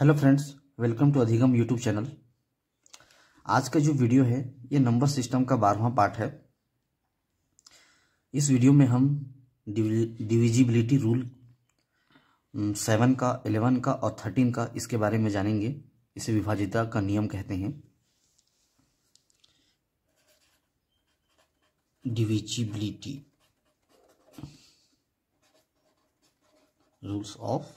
hello friends welcome to Adhigam YouTube channel आज का जो वीडियो है ये नंबर सिस्टम का बारहवा पार्ट है इस वीडियो में हम डिविजिबिलिटी रूल सेवन का एलेवन का और थर्टीन का इसके बारे में जानेंगे इसे विभाजिता का नियम कहते हैं डिविजिबिलिटी रूल्स ऑफ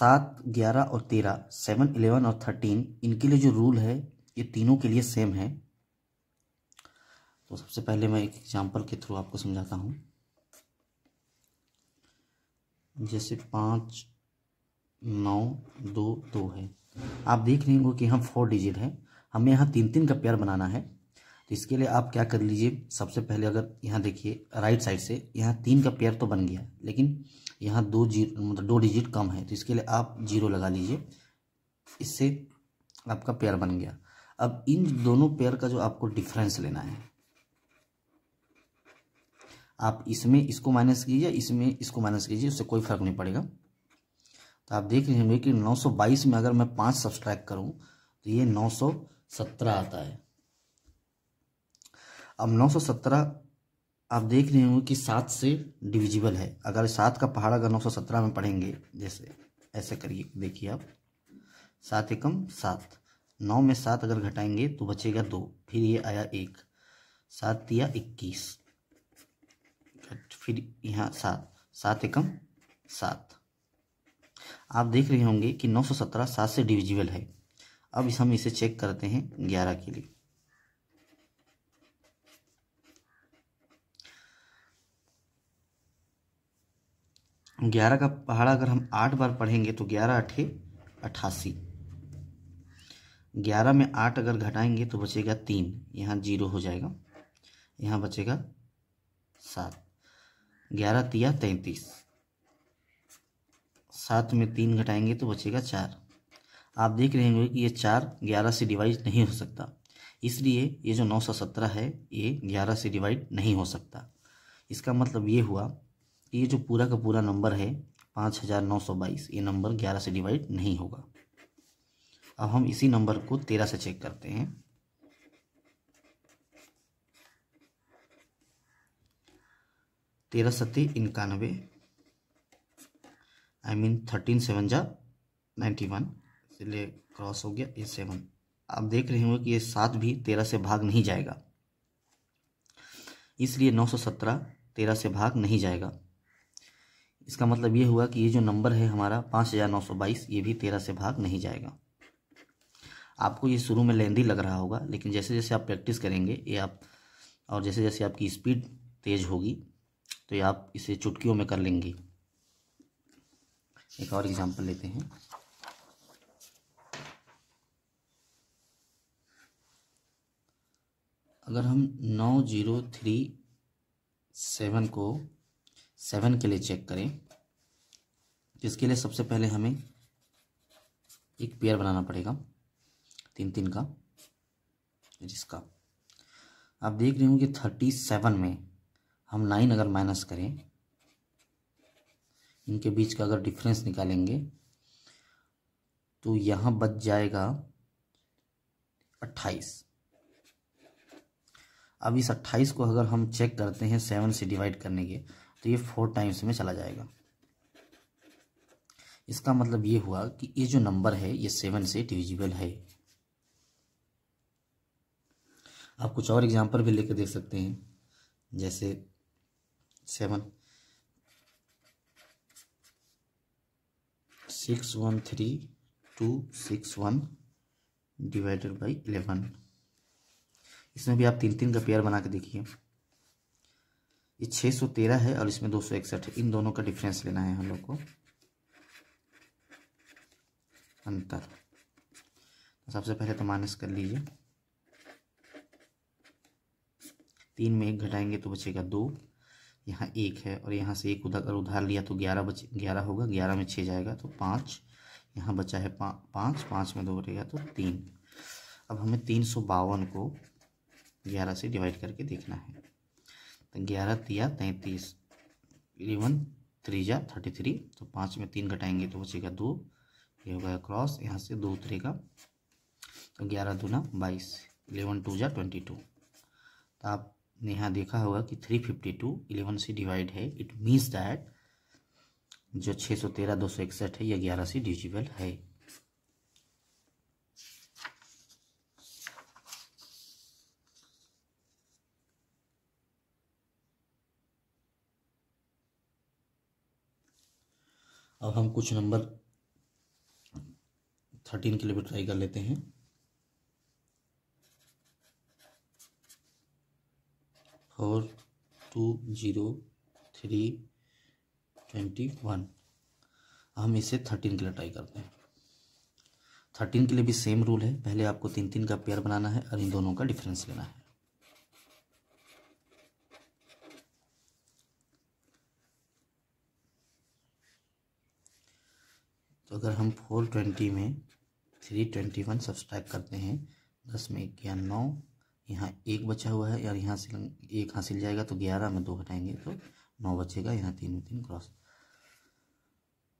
सात ग्यारह और तेरह सेवन इलेवन और थर्टीन इनके लिए जो रूल है ये तीनों के लिए सेम है तो सबसे पहले मैं एक एग्जांपल के थ्रू आपको समझाता हूँ जैसे पाँच नौ दो दो है आप देख रहे होंगे कि यहाँ फोर डिजिट है हमें यहाँ तीन तीन का पेयर बनाना है तो इसके लिए आप क्या कर लीजिए सबसे पहले अगर यहाँ देखिए राइट साइड से यहाँ तीन का पेयर तो बन गया लेकिन यहाँ दो जीरो मतलब दो डिजिट कम है तो इसके लिए आप जीरो लगा लीजिए इससे आपका पेयर बन गया अब इन दोनों पेयर का जो आपको डिफरेंस लेना है आप इसमें इसको माइनस कीजिए इसमें इसको माइनस कीजिए उससे कोई फर्क नहीं पड़ेगा तो आप देख लीजिए कि 922 में अगर मैं पाँच सब्सट्रैक्ट करूं तो ये 917 आता है अब 917 आप देख रहे होंगे कि सात से डिविजिबल है अगर सात का पहाड़ अगर 917 में पढ़ेंगे जैसे ऐसे करिए देखिए आप सात एकम सात नौ में सात अगर घटाएंगे तो बचेगा दो फिर ये आया एक सात या इक्कीस फिर यहाँ सात सात एकम सात आप देख रहे होंगे कि 917 सात से डिविजिबल है अब हम इसे चेक करते हैं ग्यारह के लिए ग्यारह का पहाड़ा अगर हम आठ बार पढ़ेंगे तो ग्यारह अठे अट्ठासी ग्यारह में आठ अगर घटाएंगे तो बचेगा तीन यहाँ जीरो हो जाएगा यहाँ बचेगा सात ग्यारह तिया तैंतीस सात में तीन घटाएंगे तो बचेगा चार आप देख रहे होंगे कि ये चार ग्यारह से डिवाइड नहीं हो सकता इसलिए ये जो नौ सौ सत्रह है ये ग्यारह से डिवाइड नहीं हो सकता इसका मतलब ये हुआ ये जो पूरा का पूरा नंबर है पाँच हज़ार नौ सौ बाईस ये नंबर ग्यारह से डिवाइड नहीं होगा अब हम इसी नंबर को तेरह से चेक करते हैं तेरह सत्ती इक्यानवे आई मीन थर्टीन सेवन जा नाइन्टी वन इसलिए क्रॉस हो गया ये सेवन आप देख रहे होंगे कि ये सात भी तेरह से भाग नहीं जाएगा इसलिए नौ सौ सत्रह तेरह से भाग नहीं जाएगा इसका मतलब ये हुआ कि ये जो नंबर है हमारा पाँच हज़ार नौ सौ बाईस ये भी तेरह से भाग नहीं जाएगा आपको ये शुरू में लेंदी लग रहा होगा लेकिन जैसे जैसे आप प्रैक्टिस करेंगे ये आप और जैसे जैसे आपकी स्पीड तेज़ होगी तो ये आप इसे चुटकियों में कर लेंगे एक और एग्जांपल लेते हैं अगर हम नौ जीरो थ्री सेवन को सेवन के लिए चेक करें जिसके लिए सबसे पहले हमें एक पेयर बनाना पड़ेगा तीन तीन का जिसका आप देख रहे होंगे थर्टी सेवन में हम नाइन अगर माइनस करें इनके बीच का अगर डिफरेंस निकालेंगे तो यहाँ बच जाएगा अट्ठाईस अब इस अट्ठाईस को अगर हम चेक करते हैं सेवन से डिवाइड करने के तो ये फोर टाइम्स में चला जाएगा इसका मतलब ये हुआ कि ये जो नंबर है ये सेवन से डिविजिबल है आप कुछ और एग्जाम्पल भी लेकर देख सकते हैं जैसे seven six one three two six one divided by eleven इसमें भी आप तीन तीन का पेयर बना के देखिए ये छः सौ तेरह है और इसमें दो सौ इकसठ है इन दोनों का डिफरेंस लेना है हम लोग को अंतर तो सबसे पहले तो माइनस कर लीजिए तीन में एक घटाएंगे तो बचेगा दो यहाँ एक है और यहाँ से एक उधर उधार लिया तो ग्यारह बचे ग्यारह होगा ग्यारह में छः जाएगा तो पाँच यहाँ बचा है पा, पाँच पाँच में दो घटेगा तो तीन अब हमें तीन सौ बावन को ग्यारह से डिवाइड करके देखना है तो ग्यारह तिया तैंतीस इलेवन थ्री या थर्टी थ्री तो पाँच में तीन घटाएंगे तो बचेगा दो ये होगा क्रॉस यहाँ से दो उतरेगा तो ग्यारह दूना बाईस इलेवन टू जा ट्वेंटी टू तो आपने यहाँ देखा होगा कि थ्री फिफ्टी टू इलेवन से डिवाइड है इट मीन्स डैट जो छः सौ तेरह दो सौ इकसठ है यह ग्यारह से डिजिबल है अब हम कुछ नंबर थर्टीन के लिए भी ट्राई कर लेते हैं four two zero three twenty one हम इसे थर्टीन के लिए ट्राई करते हैं थर्टीन के लिए भी सेम रूल है पहले आपको तीन तीन का पेयर बनाना है और इन दोनों का डिफरेंस लेना है तो अगर हम फोर ट्वेंटी में थ्री ट्वेंटी वन सब्सक्राइब करते हैं दस में या नौ यहाँ एक बचा हुआ है और यहाँ से एक हासिल जाएगा तो ग्यारह में दो घटाएंगे तो नौ बचेगा यहाँ तीन में तीन क्रॉस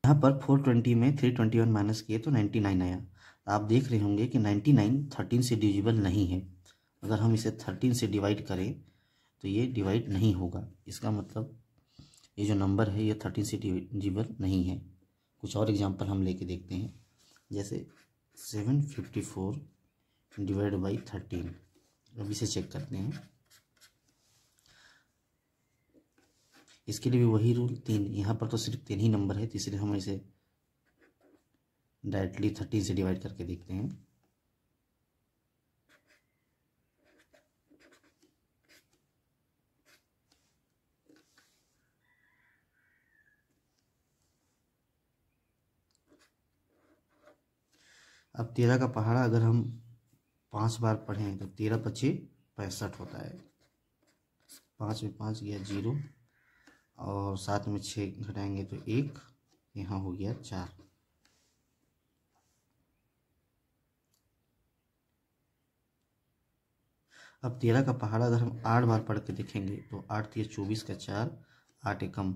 यहाँ पर फोर ट्वेंटी में थ्री ट्वेंटी वन माइनस किए तो नाइन्टी नाइन आया आप देख रहे होंगे कि नाइन्टी नाइन थर्टीन से डिविजिबल नहीं है अगर हम इसे थर्टीन से डिवाइड करें तो ये डिवाइड नहीं होगा इसका मतलब ये जो नंबर है ये थर्टीन से डिविजिबल नहीं है कुछ और एग्जांपल हम लेके देखते हैं जैसे seven fifty four divide by thirteen अब इसे चेक करते हैं इसके लिए भी वही रूल तीन यहाँ पर तो सिर्फ तीन ही नंबर है तो इसलिए हम इसे डायरेक्टली थर्टीन से डिवाइड करके देखते हैं अब तेरह का पहाड़ा अगर हम पाँच बार पढ़ें तो तेरह पच्चीस पैंसठ होता है पाँच में पाँच गया जीरो और सात में छः घटाएंगे तो एक यहाँ हो गया चार अब तेरह का पहाड़ा अगर हम आठ बार पढ़ के देखेंगे तो आठ तेरह चौबीस का चार आठ एकम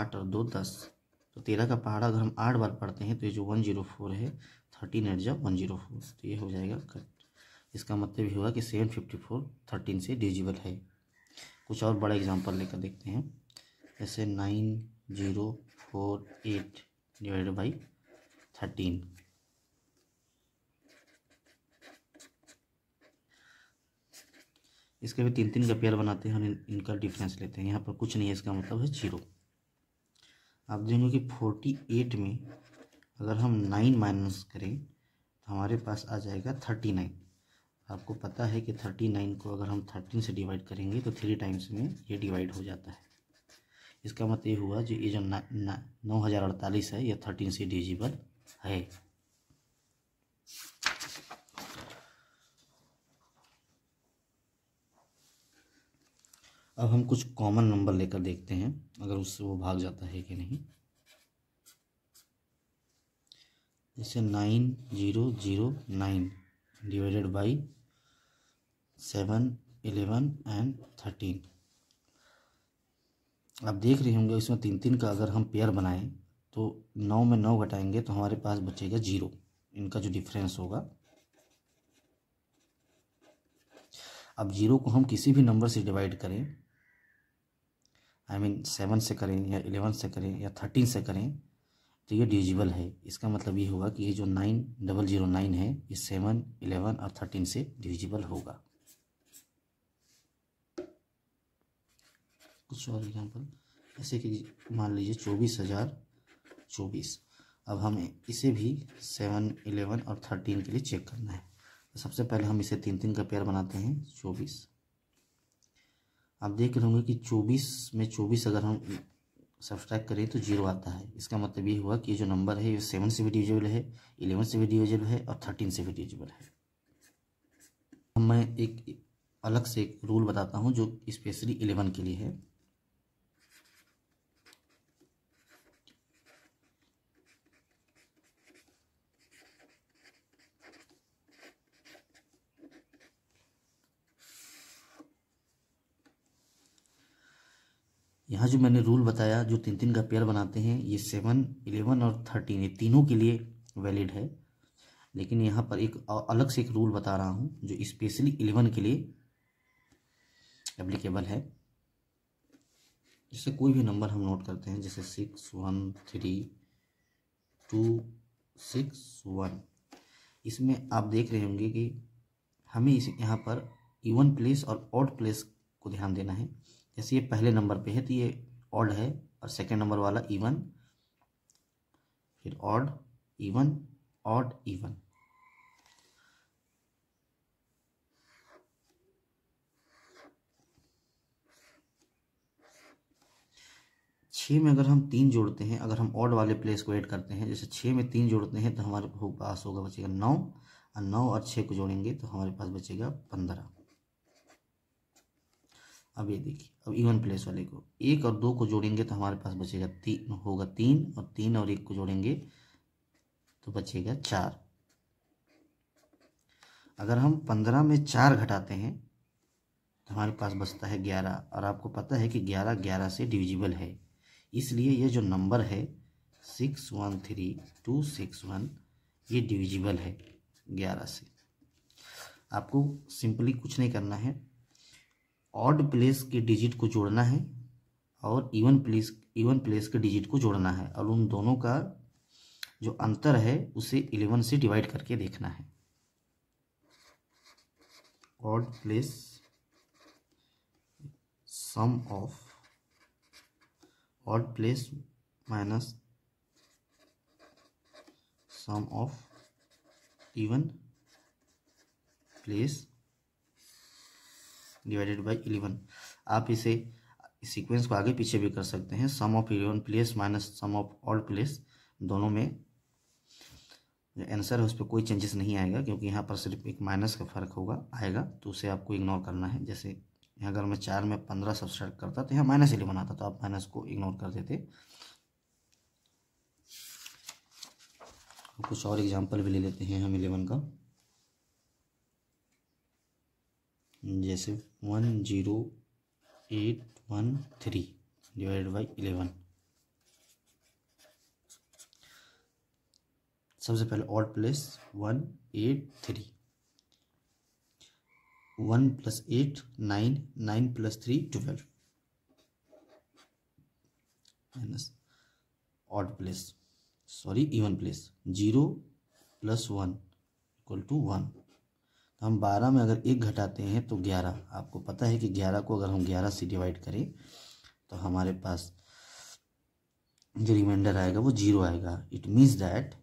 आठ और दो दस तो तेरह का पहाड़ा अगर हम आठ बार पढ़ते हैं तो ये जो वन जीरो फोर है थर्टीन एट जा वन जीरो फोर तो ये हो जाएगा करेक्ट इसका मतलब ये हुआ कि सेवन फिफ्टी फोर थर्टीन से डिजिबल है कुछ और बड़ा एग्जांपल लेकर देखते हैं जैसे nine zero four eight divide by thirteen इसके भी तीन तीन का पेयर बनाते हैं हम इन, इनका डिफरेंस लेते हैं यहाँ पर कुछ नहीं है इसका मतलब है जीरो आप देखेंगे कि फोर्टी एट में अगर हम नाइन माइनस करें तो हमारे पास आ जाएगा थर्टी नाइन आपको पता है कि थर्टी नाइन को अगर हम थर्टीन से डिवाइड करेंगे तो थ्री टाइम्स में ये डिवाइड हो जाता है इसका मत ये हुआ जो ये जो नौ हज़ार अड़तालीस है यह थर्टीन से डिजिबल है अब हम कुछ कॉमन नंबर लेकर देखते हैं अगर उससे वो भाग जाता है कि नहीं जैसे nine zero zero nine divided by seven eleven and thirteen आप देख रहे होंगे इसमें तीन तीन का अगर हम पेयर बनाएं तो नौ में नौ घटाएंगे तो हमारे पास बचेगा जीरो इनका जो डिफरेंस होगा अब जीरो को हम किसी भी नंबर से डिवाइड करें आई मीन सेवन से करें या इलेवन से करें या थर्टीन से करें तो ये डिविजिबल है इसका मतलब ये होगा कि ये जो नाइन डबल जीरो नाइन है ये सेवन इलेवन और थर्टीन से डिविजिबल होगा कुछ और एग्जाम्पल ऐसे कि मान लीजिए चौबीस हज़ार चौबीस अब हमें इसे भी सेवन इलेवन और थर्टीन के लिए चेक करना है तो सबसे पहले हम इसे तीन तीन का पेयर बनाते हैं चौबीस आप देख रहे होंगे कि चौबीस में चौबीस अगर हम सब्सक्राइब करें तो जीरो आता है इसका मतलब ये हुआ कि जो नंबर है ये सेवन से भी डिविजिबल है इलेवन से भी डिविजिबल है और थर्टीन से भी डिविजिबल है मैं एक अलग से एक रूल बताता हूँ जो स्पेशली इलेवन के लिए है यहाँ जो मैंने रूल बताया जो तीन तीन का पेयर बनाते हैं ये सेवन इलेवन और थर्टीन ये तीनों के लिए वैलिड है लेकिन यहाँ पर एक अलग से एक रूल बता रहा हूँ जो स्पेशली इलेवन के लिए एप्लीकेबल है जैसे कोई भी नंबर हम नोट करते हैं जैसे six one three two six one इसमें आप देख रहे होंगे कि हमें इस यहाँ पर इवन प्लेस और ऑड प्लेस को ध्यान देना है जैसे ये पहले नंबर पे है तो ये ऑड है और सेकंड नंबर वाला इवन फिर ऑड इवन ऑड इवन छः में अगर हम तीन जोड़ते हैं अगर हम ऑड वाले प्लेस को ऐड करते हैं जैसे छः में तीन जोड़ते हैं तो हमारे पास होगा बचेगा नौ और नौ और छः को जोड़ेंगे तो हमारे पास बचेगा पंद्रह अब ये देखिए अब इवन प्लेस वाले को एक और दो को जोड़ेंगे तो हमारे पास बचेगा तीन होगा तीन और तीन और एक को जोड़ेंगे तो बचेगा चार अगर हम पंद्रह में चार घटाते हैं तो हमारे पास बचता है ग्यारह और आपको पता है कि ग्यारह ग्यारह से डिविजिबल है इसलिए ये जो नंबर है six one three two six one ये डिविजिबल है ग्यारह से आपको सिंपली कुछ नहीं करना है ऑड प्लेस के डिजिट को जोड़ना है और इवन प्लेस इवन प्लेस के डिजिट को जोड़ना है और उन दोनों का जो अंतर है उसे इलेवन से डिवाइड करके देखना है odd place sum of odd place minus sum of even place divided by eleven आप इसे सीक्वेंस को आगे पीछे भी कर सकते हैं sum of eleven place minus sum of all place दोनों में जो आंसर है उस पर कोई चेंजेस नहीं आएगा क्योंकि यहाँ पर सिर्फ एक माइनस का फर्क होगा आएगा तो उसे आपको इग्नोर करना है जैसे यहाँ अगर मैं चार में पंद्रह सब करता तो यहाँ माइनस इलेवन आता तो आप माइनस को इग्नोर कर देते कुछ और एग्जाम्पल भी ले लेते हैं हम इलेवन का जैसे one zero eight one three divide by eleven सबसे पहले odd plus one eight three one plus eight nine nine plus three twelve minus odd place sorry even place zero plus one equal to one तो हम बारह में अगर एक घटाते हैं तो ग्यारह आपको पता है कि ग्यारह को अगर हम ग्यारह से डिवाइड करें तो हमारे पास जो रिमाइंडर आएगा वो जीरो आएगा इट मीन्स डैट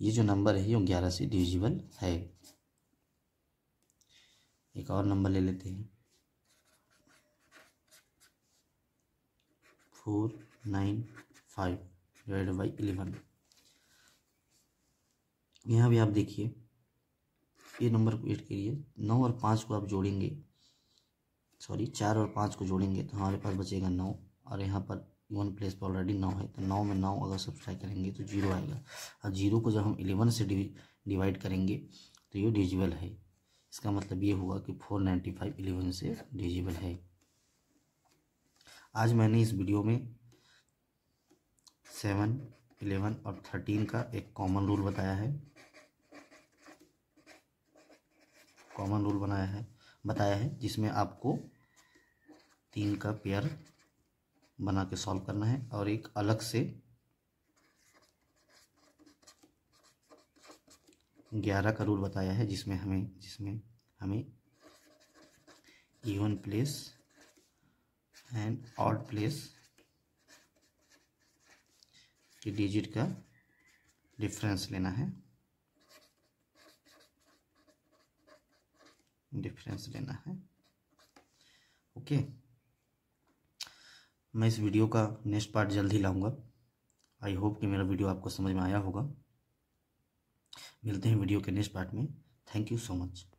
ये जो नंबर है ये ग्यारह से डिविजिबल है एक और नंबर ले लेते हैं four nine five divide by eleven यहाँ भी आप देखिए ये नंबर के लिए नौ और पाँच को आप जोड़ेंगे सॉरी चार और पाँच को जोड़ेंगे तो हमारे पास बचेगा नौ और यहाँ पर वन प्लेस पर ऑलरेडी नौ है तो नौ में नौ अगर ट्राई करेंगे तो जीरो आएगा और जीरो को जब हम इलेवन से डिवाइड करेंगे तो ये डिजिबल है इसका मतलब ये हुआ कि फोर नाइन्टी फाइव इलेवन से डिजिबल है आज मैंने इस वीडियो में सेवन इलेवन और थर्टीन का एक कॉमन रूल बताया है कॉमन रूल बनाया है बताया है जिसमें आपको तीन का पेयर बना के सॉल्व करना है और एक अलग से ग्यारह का रूल बताया है जिसमें हमें जिसमें हमें even place and odd place के डिजिट का डिफरेंस लेना है डिफरेंस लेना है ओके मैं इस वीडियो का नेक्स्ट पार्ट जल्द ही लाऊंगा आई होप कि मेरा वीडियो आपको समझ में आया होगा मिलते हैं वीडियो के नेक्स्ट पार्ट में थैंक यू सो मच